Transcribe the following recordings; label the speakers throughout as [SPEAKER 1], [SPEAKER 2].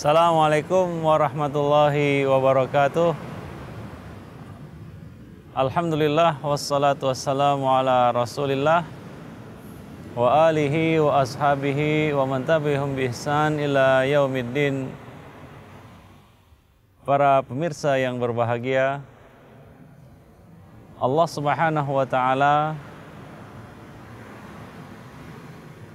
[SPEAKER 1] Assalamualaikum warahmatullahi wabarakatuh. Alhamdulillah wassalatu wassalamu ala Rasulillah wa alihi wa ashabihi wa man tabi'hum ila yaumiddin. Para pemirsa yang berbahagia, Allah Subhanahu wa taala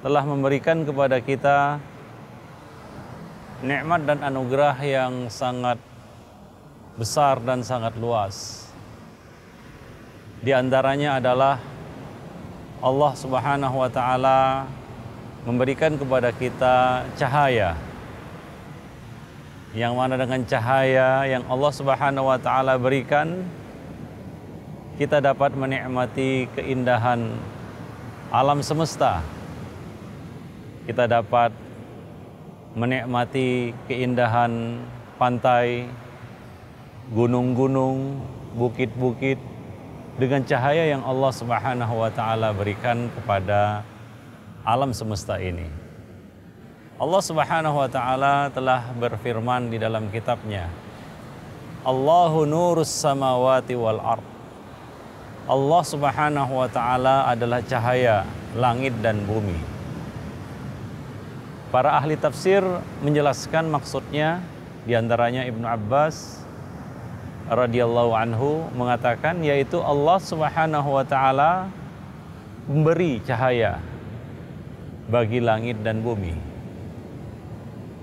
[SPEAKER 1] telah memberikan kepada kita nikmat dan anugerah yang sangat besar dan sangat luas. Di antaranya adalah Allah Subhanahu wa taala memberikan kepada kita cahaya. Yang mana dengan cahaya yang Allah Subhanahu wa taala berikan kita dapat menikmati keindahan alam semesta. Kita dapat menikmati keindahan pantai, gunung-gunung, bukit-bukit dengan cahaya yang Allah Subhanahu wa taala berikan kepada alam semesta ini. Allah Subhanahu wa taala telah berfirman di dalam kitabnya, Allahu nurus samawati wal ard. Allah Subhanahu wa taala adalah cahaya langit dan bumi. Para ahli tafsir menjelaskan maksudnya diantaranya Ibnu Abbas radhiyallahu anhu mengatakan yaitu Allah Subhanahu wa taala memberi cahaya bagi langit dan bumi.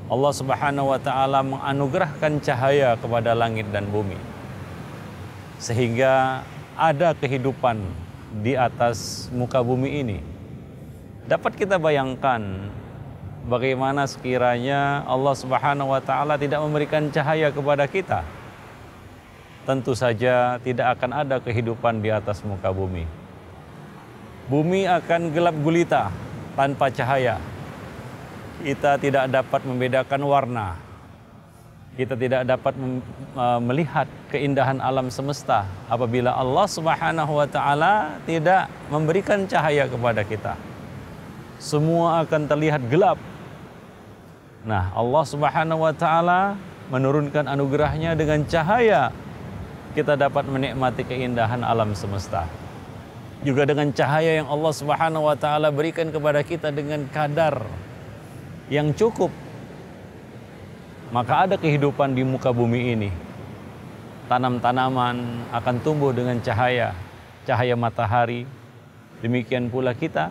[SPEAKER 1] Allah Subhanahu wa taala menganugerahkan cahaya kepada langit dan bumi. Sehingga ada kehidupan di atas muka bumi ini. Dapat kita bayangkan bagaimana sekiranya Allah Subhanahu wa taala tidak memberikan cahaya kepada kita. Tentu saja tidak akan ada kehidupan di atas muka bumi. Bumi akan gelap gulita tanpa cahaya. Kita tidak dapat membedakan warna. Kita tidak dapat e, melihat keindahan alam semesta apabila Allah Subhanahu wa taala tidak memberikan cahaya kepada kita semua akan terlihat gelap Nah, Allah Subhanahu wa taala menurunkan anugerahnya dengan cahaya kita dapat menikmati keindahan alam semesta. Juga dengan cahaya yang Allah Subhanahu wa taala berikan kepada kita dengan kadar yang cukup maka ada kehidupan di muka bumi ini. Tanam-tanaman akan tumbuh dengan cahaya, cahaya matahari. Demikian pula kita,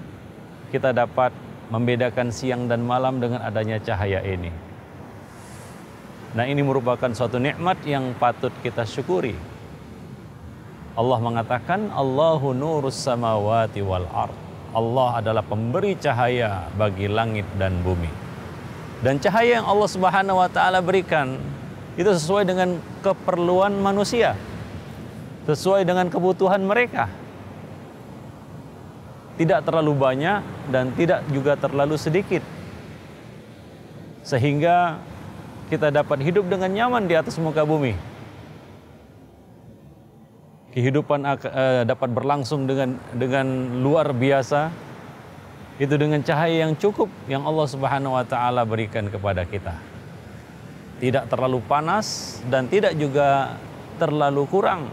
[SPEAKER 1] kita dapat membedakan siang dan malam dengan adanya cahaya ini. Nah, ini merupakan suatu nikmat yang patut kita syukuri. Allah mengatakan Allahu nurus samawati wal ard. Allah adalah pemberi cahaya bagi langit dan bumi. Dan cahaya yang Allah Subhanahu wa taala berikan itu sesuai dengan keperluan manusia. Sesuai dengan kebutuhan mereka tidak terlalu banyak dan tidak juga terlalu sedikit. Sehingga kita dapat hidup dengan nyaman di atas muka bumi. Kehidupan eh, dapat berlangsung dengan dengan luar biasa. Itu dengan cahaya yang cukup yang Allah Subhanahu wa taala berikan kepada kita. Tidak terlalu panas dan tidak juga terlalu kurang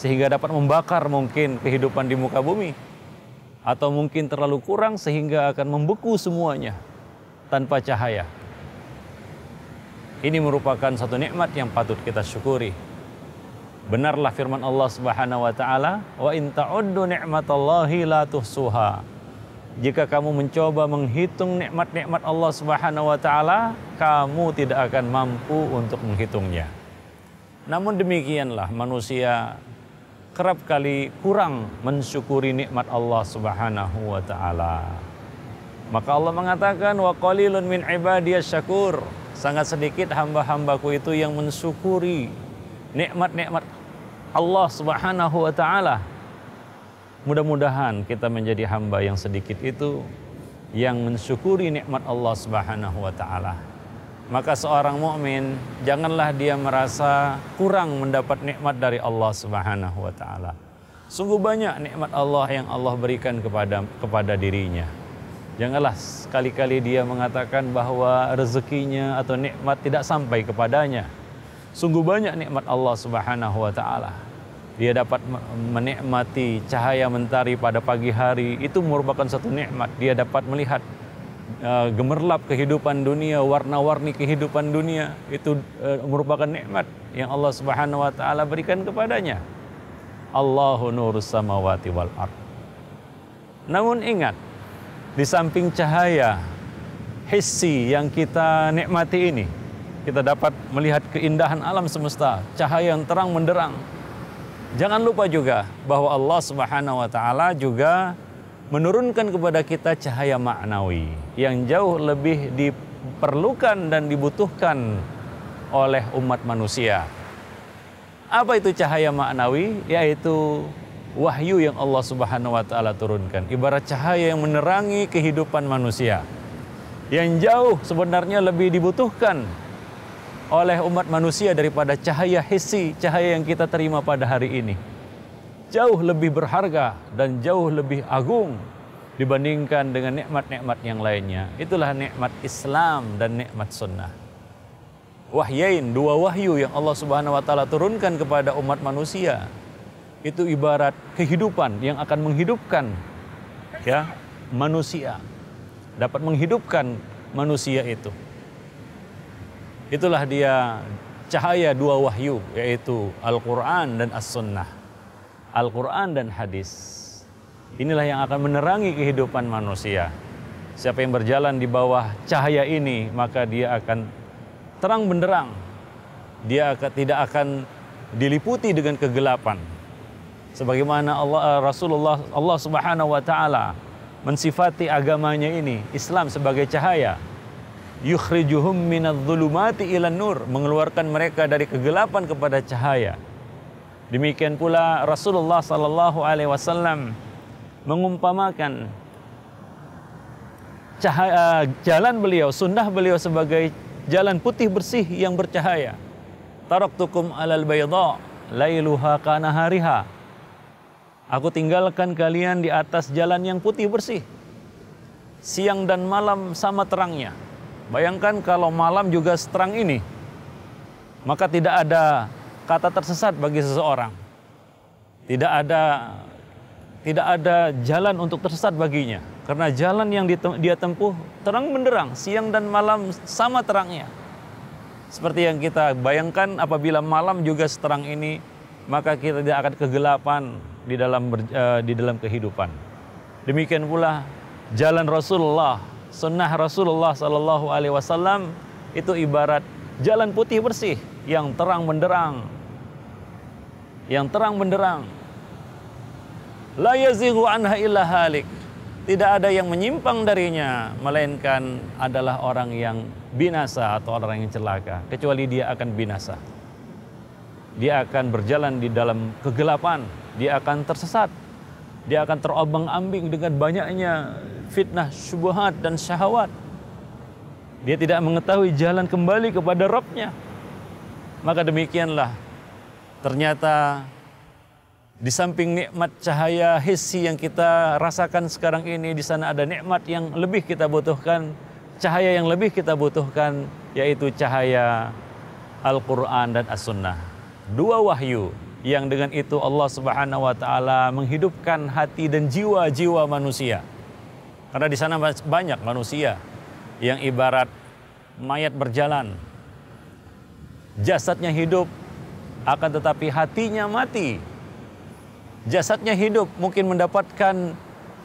[SPEAKER 1] sehingga dapat membakar mungkin kehidupan di muka bumi atau mungkin terlalu kurang sehingga akan membeku semuanya tanpa cahaya. Ini merupakan satu nikmat yang patut kita syukuri. Benarlah firman Allah Subhanahu wa taala, "Wa in ta'uddu ni'matallahi la tuhsuha." Jika kamu mencoba menghitung nikmat-nikmat Allah Subhanahu wa taala, kamu tidak akan mampu untuk menghitungnya. Namun demikianlah manusia kerap kali kurang mensyukuri nikmat Allah Subhanahu wa taala. Maka Allah mengatakan wa qalilun min ibadiyas syakur. Sangat sedikit hamba-hambaku itu yang mensyukuri nikmat-nikmat Allah Subhanahu wa taala. Mudah-mudahan kita menjadi hamba yang sedikit itu yang mensyukuri nikmat Allah Subhanahu wa taala maka seorang mukmin janganlah dia merasa kurang mendapat nikmat dari Allah Subhanahu wa taala. Sungguh banyak nikmat Allah yang Allah berikan kepada kepada dirinya. Janganlah sekali-kali dia mengatakan bahwa rezekinya atau nikmat tidak sampai kepadanya. Sungguh banyak nikmat Allah Subhanahu wa taala. Dia dapat menikmati cahaya mentari pada pagi hari, itu merupakan satu nikmat. Dia dapat melihat Eh, gemerlap kehidupan dunia, warna-warni kehidupan dunia itu uh, merupakan nikmat yang Allah Subhanahu wa taala berikan kepadanya. Allahu nurus samawati wal ard. Namun ingat, di samping cahaya hissi yang kita nikmati ini, kita dapat melihat keindahan alam semesta, cahaya yang terang menderang. Jangan lupa juga bahwa Allah Subhanahu wa taala juga menurunkan kepada kita cahaya maknawi yang jauh lebih diperlukan dan dibutuhkan oleh umat manusia. Apa itu cahaya maknawi? Yaitu wahyu yang Allah Subhanahu wa taala turunkan, ibarat cahaya yang menerangi kehidupan manusia. Yang jauh sebenarnya lebih dibutuhkan oleh umat manusia daripada cahaya hissi, cahaya yang kita terima pada hari ini. Jauh lebih berharga dan jauh lebih agung dibandingkan dengan nikmat-nikmat yang lainnya. Itulah nikmat Islam dan nikmat sunnah. Wahyain, dua wahyu yang Allah Subhanahu wa taala turunkan kepada umat manusia. Itu ibarat kehidupan yang akan menghidupkan ya manusia. Dapat menghidupkan manusia itu. Itulah dia cahaya dua wahyu yaitu Al-Qur'an dan As-Sunnah. Al-Qur'an dan hadis inilah yang akan menerangi kehidupan manusia. Siapa yang berjalan di bawah cahaya ini, maka dia akan terang benderang. Dia akan, tidak akan diliputi dengan kegelapan. Sebagaimana Allah eh, Rasulullah Allah Subhanahu wa taala mensifati agamanya ini, Islam sebagai cahaya. Yukhrijuhum minadh-dhulumati ilan nur, mengeluarkan mereka dari kegelapan kepada cahaya. Demikian pula Rasulullah sallallahu alaihi wasallam mengumpamakan cahaya, eh, jalan beliau, sunnah beliau sebagai jalan putih bersih yang bercahaya. tukum alal bayda lailuha hariha. Aku tinggalkan kalian di atas jalan yang putih bersih. Siang dan malam sama terangnya. Bayangkan kalau malam juga seterang ini. Maka tidak ada kata tersesat bagi seseorang. Tidak ada tidak ada jalan untuk tersesat baginya. Karena jalan yang dia tempuh terang benderang, siang dan malam sama terangnya. Seperti yang kita bayangkan apabila malam juga seterang ini, maka kita tidak akan kegelapan di dalam eh, di dalam kehidupan. Demikian pula jalan Rasulullah, sunnah Rasulullah Sallallahu Alaihi Wasallam itu ibarat jalan putih bersih yang terang benderang, yang terang benderang La yazighu anha illa halik. Tidak ada yang menyimpang darinya melainkan adalah orang yang binasa atau orang yang celaka, kecuali dia akan binasa. Dia akan berjalan di dalam kegelapan, dia akan tersesat, dia akan terobang-ambing dengan banyaknya fitnah, syubhat dan syahwat. Dia tidak mengetahui jalan kembali kepada Rabbnya. Maka demikianlah ternyata di samping nikmat cahaya hissi yang kita rasakan sekarang ini, di sana ada nikmat yang lebih kita butuhkan, cahaya yang lebih kita butuhkan, yaitu cahaya Al-Quran dan As-Sunnah. Dua wahyu yang dengan itu Allah Subhanahu wa taala menghidupkan hati dan jiwa-jiwa manusia. Karena di sana banyak manusia yang ibarat mayat berjalan. Jasadnya hidup akan tetapi hatinya mati. Jasadnya hidup mungkin mendapatkan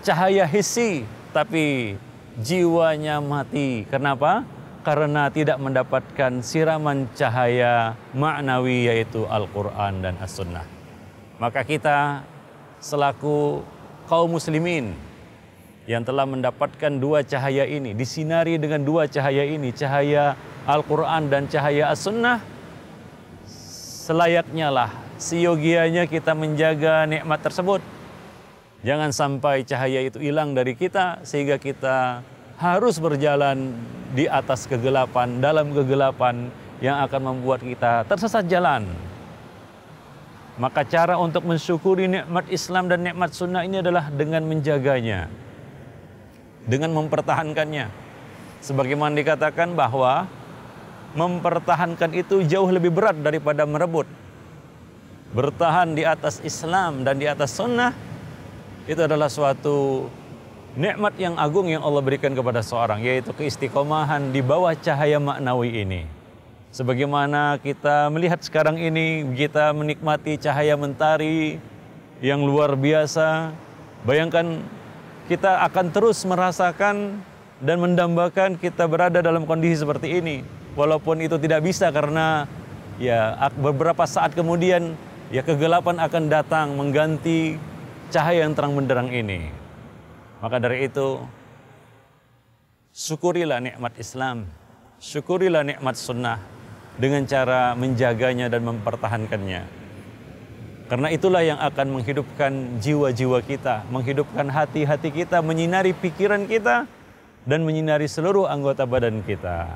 [SPEAKER 1] cahaya hisi, tapi jiwanya mati. Kenapa? Karena tidak mendapatkan siraman cahaya maknawi yaitu Al-Quran dan As-Sunnah. Maka kita selaku kaum muslimin yang telah mendapatkan dua cahaya ini, disinari dengan dua cahaya ini, cahaya Al-Quran dan cahaya As-Sunnah, selayaknya lah siogianya kita menjaga nikmat tersebut. Jangan sampai cahaya itu hilang dari kita sehingga kita harus berjalan di atas kegelapan, dalam kegelapan yang akan membuat kita tersesat jalan. Maka cara untuk mensyukuri nikmat Islam dan nikmat sunnah ini adalah dengan menjaganya, dengan mempertahankannya. Sebagaimana dikatakan bahwa mempertahankan itu jauh lebih berat daripada merebut bertahan di atas Islam dan di atas sunnah itu adalah suatu nikmat yang agung yang Allah berikan kepada seorang yaitu keistiqomahan di bawah cahaya maknawi ini. Sebagaimana kita melihat sekarang ini kita menikmati cahaya mentari yang luar biasa. Bayangkan kita akan terus merasakan dan mendambakan kita berada dalam kondisi seperti ini. Walaupun itu tidak bisa karena ya beberapa saat kemudian ya kegelapan akan datang mengganti cahaya yang terang benderang ini. Maka dari itu, syukurilah nikmat Islam, syukurilah nikmat sunnah dengan cara menjaganya dan mempertahankannya. Karena itulah yang akan menghidupkan jiwa-jiwa kita, menghidupkan hati-hati kita, menyinari pikiran kita, dan menyinari seluruh anggota badan kita.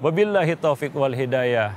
[SPEAKER 1] Wabillahi taufik wal hidayah.